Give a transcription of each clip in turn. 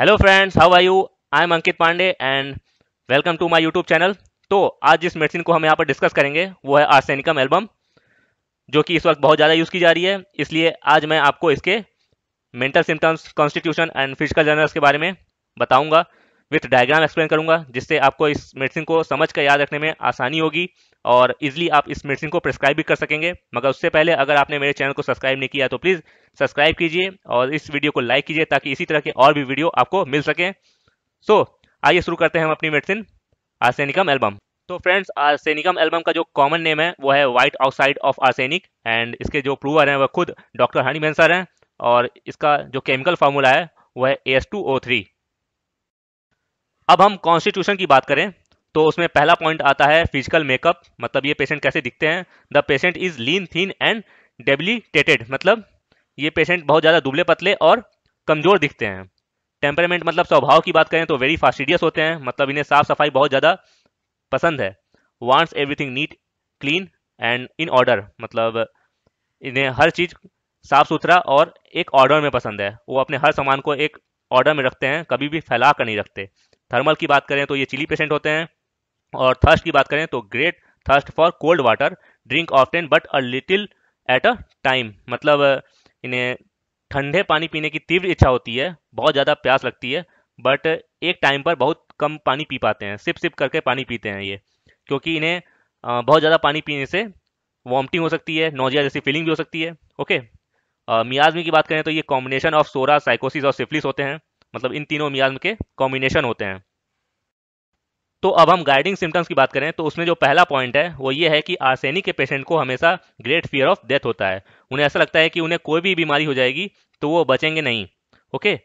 Hello friends how are you I am Ankit Pandey and welcome to my YouTube channel तो आज जिस medicine को हम यहाँ पर डिस्कस करेंगे वो है आर्सेनिकम एल्बम जो कि इस वक्त बहुत ज़्यादा यूज़ की जा रही है इसलिए आज मैं आपको इसके mental symptoms constitution and physical generals के बारे में बताऊँगा विथ डायग्राम एक्सप्लेन करूंगा जिससे आपको इस मेडिसिन को समझ कर याद रखने में आसानी होगी और इजिली आप इस मेडिसिन को प्रिस्क्राइब भी कर सकेंगे मगर उससे पहले अगर आपने मेरे चैनल को सब्सक्राइब नहीं किया तो प्लीज़ सब्सक्राइब कीजिए और इस वीडियो को लाइक कीजिए ताकि इसी तरह के और भी वीडियो आपको मिल सकें सो so, आइए शुरू करते हैं हम अपनी मेडिसिन आर्सेनिकम एल्बम तो फ्रेंड्स आर्सेनिकम एल्बम का जो कॉमन नेम है वो है white oxide of arsenic and इसके जो प्रूवर हैं वह खुद डॉक्टर हनी बेंसर हैं और इसका जो केमिकल फार्मूला है वह है एस टू ओ थ्री अब हम कॉन्स्टिट्यूशन की बात करें तो उसमें पहला पॉइंट आता है फिजिकल मेकअप मतलब ये पेशेंट कैसे दिखते हैं the patient is lean thin and debilitated मतलब ये पेशेंट बहुत ज़्यादा दुबले पतले और कमज़ोर दिखते हैं टेम्परामेंट मतलब स्वभाव की बात करें तो वेरी फास्टिडियस होते हैं मतलब इन्हें साफ सफाई बहुत ज़्यादा पसंद है wants everything neat clean and in order मतलब इन्हें हर चीज़ साफ सुथरा और एक ऑर्डर में पसंद है वो अपने हर सामान को एक ऑर्डर में रखते हैं कभी भी फैला कर नहीं रखते थर्मल की बात करें तो ये चिली पेशेंट होते हैं और थर्स्ट की बात करें तो great thirst for cold water drink often but a little at a time मतलब इन्हें ठंडे पानी पीने की तीव्र इच्छा होती है बहुत ज़्यादा प्यास लगती है बट एक टाइम पर बहुत कम पानी पी पाते हैं सिप सिप करके पानी पीते हैं ये क्योंकि इन्हें बहुत ज़्यादा पानी पीने से वॉमटिंग हो सकती है नोजिया जैसी फीलिंग भी हो सकती है ओके मियाजमी की बात करें तो ये कॉम्बिनेशन ऑफ सोरा साइकोसिस और सिफलिस होते हैं मतलब इन तीनों मियाज्म के कॉम्बिनेशन होते हैं तो अब हम गाइडिंग सिम्टम्स की बात करें तो उसमें जो पहला पॉइंट है वो ये है कि आर्सेनिक के पेशेंट को हमेशा ग्रेट फियर ऑफ डेथ होता है उन्हें ऐसा लगता है कि उन्हें कोई भी बीमारी हो जाएगी तो वो बचेंगे नहीं ओके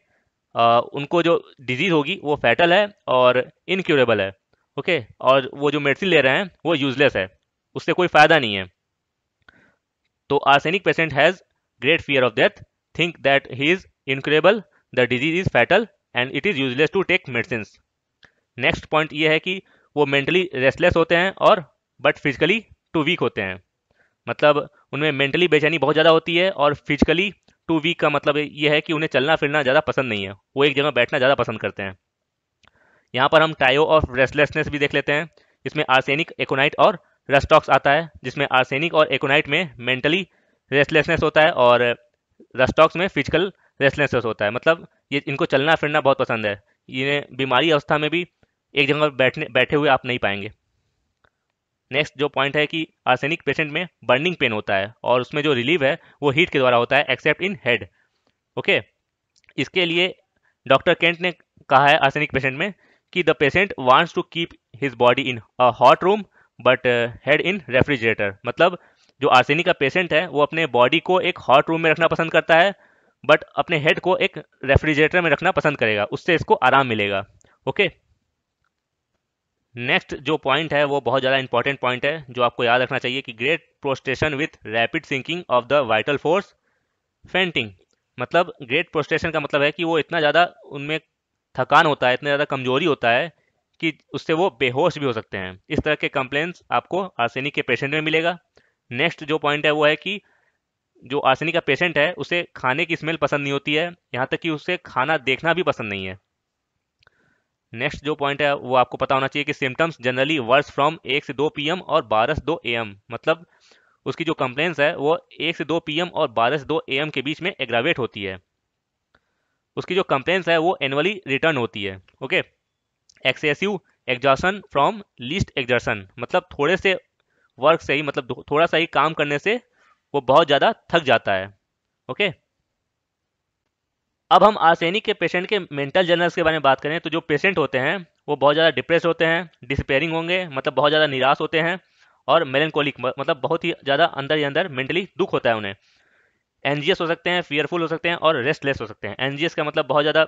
आ, उनको जो डिजीज़ होगी वो फैटल है और इनक्यूरेबल है ओके और वो जो मेडिसिन ले रहे हैं वो यूजलेस है उससे कोई फ़ायदा नहीं है तो arsenic patient has great fear of death think that he is incurable the disease is fatal and it is useless to take medicine next point ये है कि वो मेंटली रेस्टलेस होते हैं और बट फिजिकली टू वीक होते हैं मतलब उनमें मेंटली बेचैनी बहुत ज़्यादा होती है और फिजिकली टू वीक का मतलब ये है कि उन्हें चलना फिरना ज़्यादा पसंद नहीं है वो एक जगह बैठना ज़्यादा पसंद करते हैं यहाँ पर हम टायो ऑफ रेस्टलेसनेस भी देख लेते हैं इसमें आर्सेनिक एकोनाइट और रस्टॉक्स आता है जिसमें आर्सेनिक और एकोनाइट में मेंटली रेस्टलेसनेस होता है और रस्टॉक्स में फिजिकल रेस्टलेसनेस होता है मतलब ये इनको चलना फिरना बहुत पसंद है ये बीमारी अवस्था में भी एक जगह पर बैठने बैठे हुए आप नहीं पाएंगे नेक्स्ट जो पॉइंट है कि आर्सेनिक पेशेंट में बर्निंग पेन होता है और उसमें जो रिलीव है वो हीट के द्वारा होता है एक्सेप्ट इन हेड ओके इसके लिए डॉक्टर केंट ने कहा है आर्सेनिक पेशेंट में कि the patient wants to keep his body in a hot room but head in refrigerator मतलब जो आर्सेनिक का पेशेंट है वो अपने बॉडी को एक हॉट रूम में रखना पसंद करता है बट अपने हेड को एक रेफ्रिजरेटर में रखना पसंद करेगा उससे इसको आराम मिलेगा ओके नेक्स्ट जो पॉइंट है वो बहुत ज़्यादा इंपॉर्टेंट पॉइंट है जो आपको याद रखना चाहिए कि great prostration with rapid sinking of the vital force fainting मतलब ग्रेट प्रोस्टेशन का मतलब है कि वो इतना ज़्यादा उनमें थकान होता है इतना ज़्यादा कमजोरी होता है कि उससे वो बेहोश भी हो सकते हैं इस तरह के कंप्लेन आपको आर्सेनिक के पेशेंट में मिलेगा नेक्स्ट जो पॉइंट है वो है कि जो आसनी का पेशेंट है उसे खाने की स्मेल पसंद नहीं होती है यहाँ तक कि उसे खाना देखना भी पसंद नहीं है नेक्स्ट जो पॉइंट है वो आपको पता होना चाहिए कि सिम्टम्स जनरली वर्स फ्रॉम एक से दो पी और बारह से दो ए मतलब उसकी जो कंप्लेन्स है वो एक से दो पी और बारह से दो ए के बीच में एग्रावेट होती है उसकी जो कंप्लेन्स है वो एनुअली रिटर्न होती है okay excessive exhaustion from least exhaustion मतलब थोड़े से वर्क से ही मतलब थोड़ा सा ही काम करने से वो बहुत ज़्यादा थक जाता है ओके अब हम आसैनिक के पेशेंट के मेंटल जर्नल्स के बारे में बात करें तो जो पेशेंट होते हैं वो बहुत ज़्यादा डिप्रेस होते हैं डिस्पेयरिंग होंगे मतलब बहुत ज़्यादा निराश होते हैं और मेलनकोलिक मतलब बहुत ही ज़्यादा अंदर ही अंदर मेंटली दुख होता है उन्हें एनजीएस हो सकते हैं फियरफुल हो सकते हैं और रेस्टलेस हो सकते हैं एनजीएस का मतलब बहुत ज़्यादा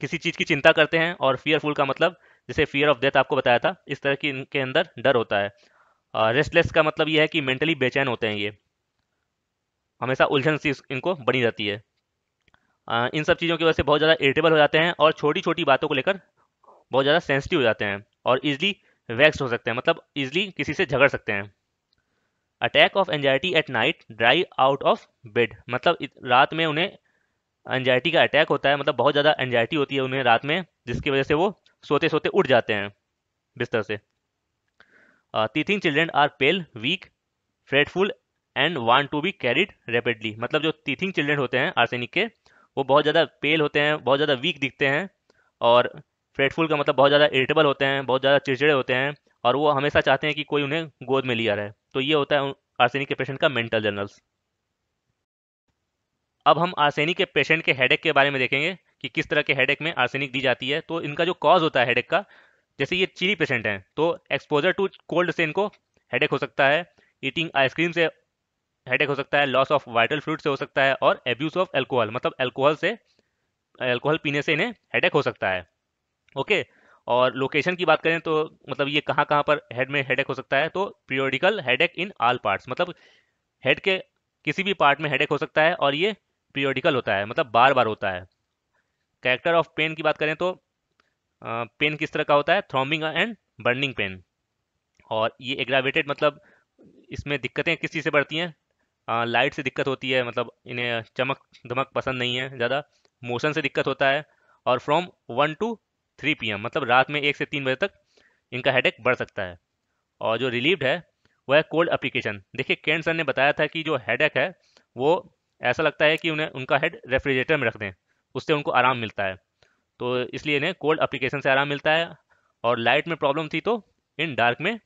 किसी चीज़ की चिंता करते हैं और फियरफुल का मतलब जैसे फियर ऑफ डेथ आपको बताया था इस तरह की इनके अंदर डर होता है रेस्टलेस का मतलब यह है कि मेंटली बेचैन होते हैं ये हमेशा उलझन सी इनको बनी रहती है आ, इन सब चीज़ों की वजह से बहुत ज़्यादा इरिटेबल हो जाते हैं और छोटी छोटी बातों को लेकर बहुत ज़्यादा सेंसिटिव हो जाते हैं और ईजिली वैक्स हो सकते हैं मतलब ईजिली किसी से झगड़ सकते हैं attack of anxiety at night drive out of bed मतलब रात में उन्हें एनजाइटी का अटैक होता है मतलब बहुत ज़्यादा एंजाइटी होती है उन्हें रात में जिसकी वजह से वो सोते सोते उठ जाते हैं बिस्तर से teething children are pale weak fretful and want to be carried rapidly मतलब जो टीथिंग चिल्ड्रेन होते हैं आर्सेनिक के वो बहुत ज़्यादा पेल होते हैं बहुत ज़्यादा वीक दिखते हैं और फ्रेटफुल का मतलब बहुत ज़्यादा इरिटेबल होते हैं बहुत ज़्यादा चिड़चिड़े होते हैं और वो हमेशा चाहते हैं कि कोई उन्हें गोद में लिया रहे तो ये होता है आर्सेनिक के पेशेंट का मेंटल जर्नल्स अब हम आर्सेनिक के पेशेंट के हेडेक के बारे में देखेंगे कि किस तरह के हेडेक में आर्सेनिक दी जाती है तो इनका जो कॉज होता है हेडेक का जैसे ये चीनी पेशेंट हैं तो एक्सपोजर टू कोल्ड से इनको हेडेक हो सकता है ईटिंग आइसक्रीम से हेडेक हो सकता है लॉस ऑफ वाइटल फ्लूड से हो सकता है और एब्यूज ऑफ एल्कोहल मतलब एल्कोहल से एल्कोहल पीने से इन्हें हेडेक हो सकता है ओके और लोकेशन की बात करें तो मतलब ये कहाँ कहाँ पर हेड में हेडेक हो सकता है तो periodical headache in all parts मतलब हेड के किसी भी पार्ट में हेडेक हो सकता है और ये पीरियोडिकल होता है मतलब बार बार होता है कैरेक्टर ऑफ पेन की बात करें तो पेन किस तरह का होता है थ्रॉम्बिंग एंड बर्निंग पेन और ये एग्रावेटेड मतलब इसमें दिक्कतें किस चीज़ से बढ़ती हैं लाइट से दिक्कत होती है मतलब इन्हें चमक धमक पसंद नहीं है ज़्यादा मोशन से दिक्कत होता है और from one to three P मतलब रात में एक से तीन बजे तक इनका हेडेक बढ़ सकता है और जो रिलीव्ड है वह है कोल्ड अप्लीकेशन देखिए केंट सर ने बताया था कि जो हेडेक है वो ऐसा लगता है कि उन्हें उनका हेड रेफ्रिजरेटर में रख दें उससे उनको आराम मिलता है तो इसलिए इन्हें कोल्ड अप्लीकेशन से आराम मिलता है और लाइट में प्रॉब्लम थी तो इन डार्क में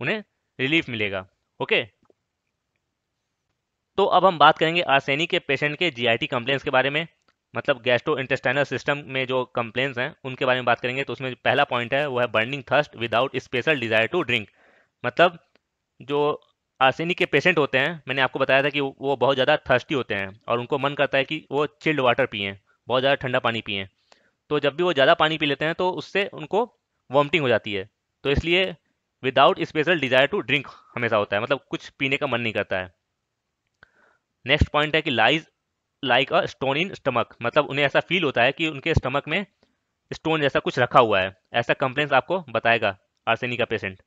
उन्हें रिलीफ मिलेगा ओके तो अब हम बात करेंगे आर्सेनिक के पेशेंट के जीआईटी आई के बारे में मतलब गैस्ट्रो इंटेस्टाइनल सिस्टम में जो कंप्लेंट्स हैं उनके बारे में बात करेंगे तो उसमें पहला पॉइंट है वो है burning thirst without special desire to drink मतलब जो आर्सेनिक के पेशेंट होते हैं मैंने आपको बताया था कि वो बहुत ज़्यादा थर्स्टी होते हैं और उनको मन करता है कि वो चिल्ड वाटर पिए बहुत ज़्यादा ठंडा पानी पिए तो जब भी वो ज़्यादा पानी पी लेते हैं तो उससे उनको वॉमिटिंग हो जाती है तो इसलिए without special desire to drink हमेशा होता है मतलब कुछ पीने का मन नहीं करता है नेक्स्ट पॉइंट है कि lies like a stone in stomach मतलब उन्हें ऐसा फील होता है कि उनके स्टमक में स्टोन जैसा कुछ रखा हुआ है ऐसा कंप्लेंस आपको बताएगा आरसेनी का पेशेंट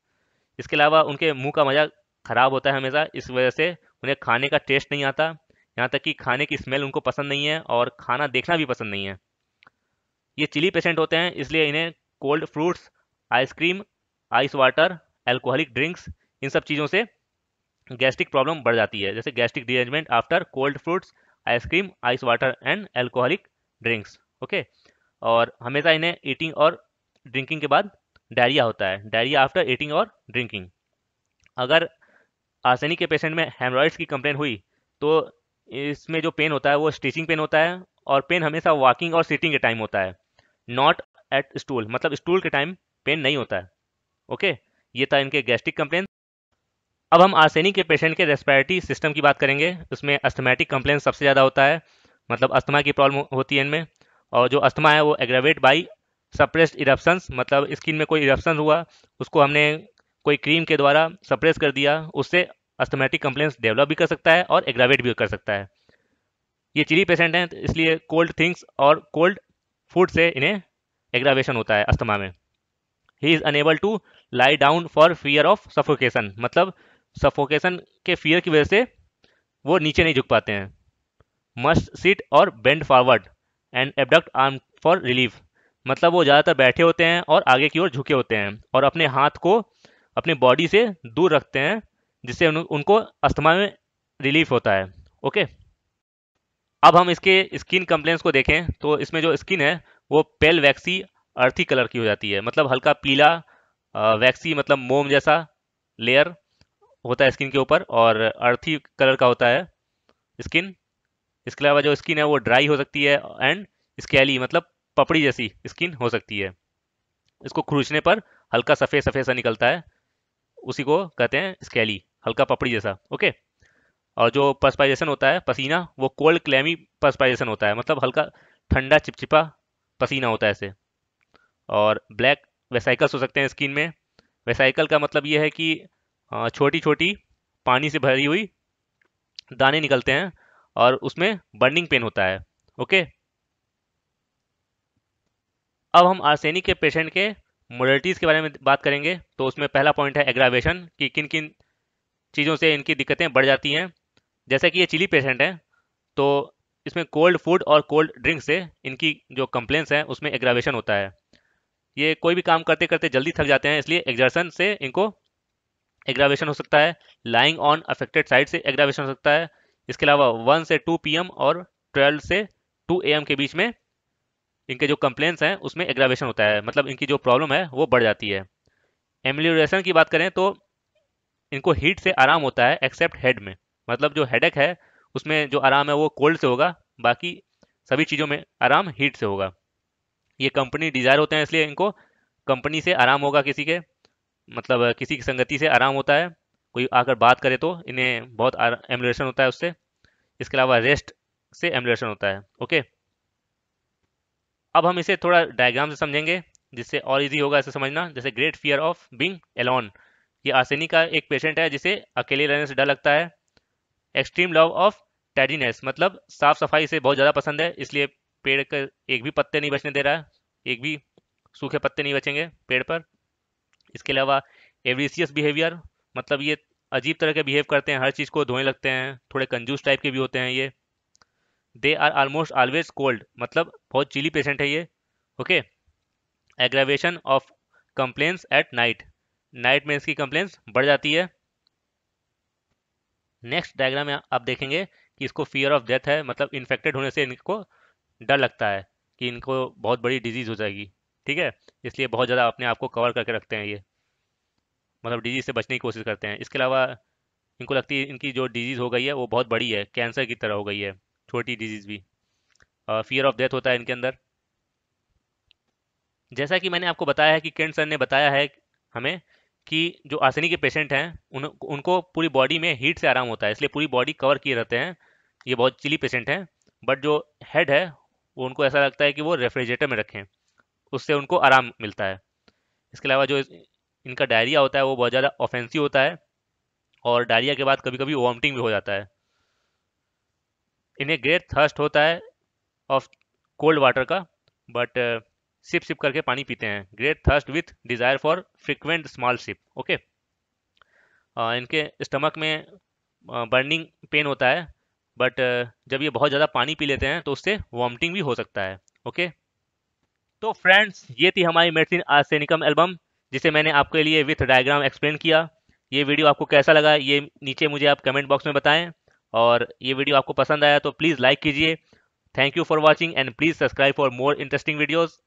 इसके अलावा उनके मुंह का मज़ा ख़राब होता है हमेशा इस वजह से उन्हें खाने का टेस्ट नहीं आता यहाँ तक कि खाने की स्मेल उनको पसंद नहीं है और खाना देखना भी पसंद नहीं है ये चिली पेशेंट होते हैं इसलिए इन्हें cold fruits ice cream ice water alcoholic drinks इन सब चीज़ों से गैस्ट्रिक प्रॉब्लम बढ़ जाती है जैसे gastric derangement after cold fruits ice cream ice water and alcoholic drinks okay और हमेशा इन्हें ईटिंग और ड्रिंकिंग के बाद डायरिया होता है डायरिया आफ्टर ईटिंग और ड्रिंकिंग अगर आसनी के पेशेंट में हेमरॉइड्स की कंप्लेन हुई तो इसमें जो पेन होता है वो स्टिचिंग पेन होता है और पेन हमेशा वॉकिंग और सिटिंग के टाइम होता है नॉट एट स्टूल मतलब स्टूल के टाइम पेन नहीं होता है ओके ये था इनके गैस्ट्रिक कंप्लेन अब हम आर्सेनिक के पेशेंट के रेस्पायरेटी सिस्टम की बात करेंगे उसमें अस्थमेटिक कंप्लेन सबसे ज़्यादा होता है मतलब अस्थमा की प्रॉब्लम होती है इनमें और जो अस्थमा है वो एग्रेवेट बाई सप्रेस्ड इरप्शन मतलब स्किन में कोई इरप्शन हुआ उसको हमने कोई क्रीम के द्वारा सप्रेस कर दिया उससे अस्थमेटिक कंप्लेंट्स डेवलप भी कर सकता है और एग्रावेट भी कर सकता है ये चिली पेशेंट हैं तो इसलिए कोल्ड थिंग्स और कोल्ड फूड से इन्हें एग्रावेशन होता है अस्थमा में he is unable to lie down for fear of suffocation मतलब सफोकेशन के फियर की वजह से वो नीचे नहीं झुक पाते हैं मस्ट सीट और bend forward and abduct arm for relief मतलब वो ज़्यादातर बैठे होते हैं और आगे की ओर झुके होते हैं और अपने हाथ को अपने बॉडी से दूर रखते हैं जिससे उन, उनको अस्थमा में रिलीफ होता है ओके अब हम इसके स्किन कंप्लेंट्स को देखें तो इसमें जो स्किन है वो पेल वैक्सी अर्थी कलर की हो जाती है मतलब हल्का पीला वैक्सी मतलब मोम जैसा लेयर होता है स्किन के ऊपर और अर्थी कलर का होता है स्किन इसके अलावा जो स्किन है वो ड्राई हो सकती है एंड स्केली मतलब पपड़ी जैसी स्किन हो सकती है इसको खुरचने पर हल्का सफ़ेद सफ़ेद सा निकलता है उसी को कहते हैं स्केली हल्का पपड़ी जैसा ओके और जो पर्सपाइजेशन होता है पसीना वो कोल्ड क्लेमी पर्सपाइजेशन होता है मतलब हल्का ठंडा चिपचिपा पसीना होता है इसे और ब्लैक वेसाइकल्स हो सकते हैं स्किन में वेसाइकल का मतलब ये है कि छोटी छोटी पानी से भरी हुई दाने निकलते हैं और उसमें बर्निंग पेन होता है ओके अब हम आर्सेनिक के पेशेंट के मोडलिटीज़ के बारे में बात करेंगे तो उसमें पहला पॉइंट है एग्रावेशन कि किन किन चीज़ों से इनकी दिक्कतें बढ़ जाती हैं जैसे कि ये चिली पेशेंट हैं तो इसमें कोल्ड फूड और कोल्ड ड्रिंक से इनकी जो कंप्लेंस हैं उसमें एग्रावेशन होता है ये कोई भी काम करते करते जल्दी थक जाते हैं इसलिए एग्जर्सन से इनको एग्रावेशन हो सकता है लाइंग ऑन अफेक्टेड साइड से एग्रावेशन हो सकता है इसके अलावा वन से टू पी और ट्वेल्व से टू ए के बीच में इनके जो कंप्लेन्स हैं उसमें एग्रावेशन होता है मतलब इनकी जो प्रॉब्लम है वो बढ़ जाती है एमिलोरेशन की बात करें तो इनको हीट से आराम होता है एक्सेप्ट हेड में मतलब जो हेडेक है उसमें जो आराम है वो कोल्ड से होगा बाकी सभी चीज़ों में आराम हीट से होगा ये कंपनी डिज़ायर होते हैं इसलिए इनको कंपनी से आराम होगा किसी के मतलब किसी की संगति से आराम होता है कोई आकर बात करे तो इन्हें बहुत एमुलेशन होता है उससे इसके अलावा रेस्ट से एमुलेशन होता है ओके अब हम इसे थोड़ा डायग्राम से समझेंगे जिससे और इजी होगा इसे समझना जैसे great fear of being alone ये आसिनी का एक पेशेंट है जिसे अकेले रहने से डर लगता है एक्सट्रीम लव ऑफ टेडीनेस मतलब साफ सफाई से बहुत ज़्यादा पसंद है इसलिए पेड़ का एक भी पत्ते नहीं बचने दे रहा है एक भी सूखे पत्ते नहीं बचेंगे पेड़ पर इसके अलावा एवरीसियस बिहेवियर मतलब ये अजीब तरह के बिहेव करते हैं हर चीज़ को धोने लगते हैं थोड़े कंजूस टाइप के भी होते हैं ये they are almost always cold मतलब बहुत चिली पेशेंट है ये okay aggravation of complaints at night night में इसकी कंप्लेंट्स बढ़ जाती है नेक्स्ट डायग्राम में आप देखेंगे कि इसको फियर ऑफ डेथ है मतलब इन्फेक्टेड होने से इनको डर लगता है कि इनको बहुत बड़ी डिजीज हो जाएगी ठीक है इसलिए बहुत ज़्यादा अपने आप को कवर करके रखते हैं ये मतलब डिजीज़ से बचने की कोशिश करते हैं इसके अलावा इनको लगती है इनकी जो डिजीज़ हो गई है वो बहुत बड़ी है कैंसर की तरह हो गई है छोटी डिजीज़ भी फियर ऑफ डेथ होता है इनके अंदर जैसा कि मैंने आपको बताया है कि किरण सर ने बताया है हमें कि जो आसनी के पेशेंट हैं उन, उनको पूरी बॉडी में हीट से आराम होता है इसलिए पूरी बॉडी कवर किए रहते हैं ये बहुत चिली पेशेंट हैं बट जो हेड है वो उनको ऐसा लगता है कि वो रेफ्रिजरेटर में रखें उससे उनको आराम मिलता है इसके अलावा जो इनका डायरिया होता है वो बहुत ज़्यादा ऑफेंसिव होता है और डायरिया के बाद कभी कभी वॉमटिंग भी हो जाता है इन्हें ग्रेट थर्स्ट होता है ऑफ कोल्ड वाटर का बट सिप सिप करके पानी पीते हैं great thirst with desire for frequent small sip okay इनके स्टमक में बर्निंग uh, पेन होता है बट uh, जब ये बहुत ज़्यादा पानी पी लेते हैं तो उससे वॉमटिंग भी हो सकता है ओके okay? तो फ्रेंड्स ये थी हमारी मेडिसिन आर्सेनिकम एल्बम जिसे मैंने आपके लिए विथ डायग्राम एक्सप्लेन किया ये वीडियो आपको कैसा लगा ये नीचे मुझे आप कमेंट बॉक्स में बताएं और ये वीडियो आपको पसंद आया तो प्लीज़ लाइक कीजिए thank you for watching and please subscribe for more interesting videos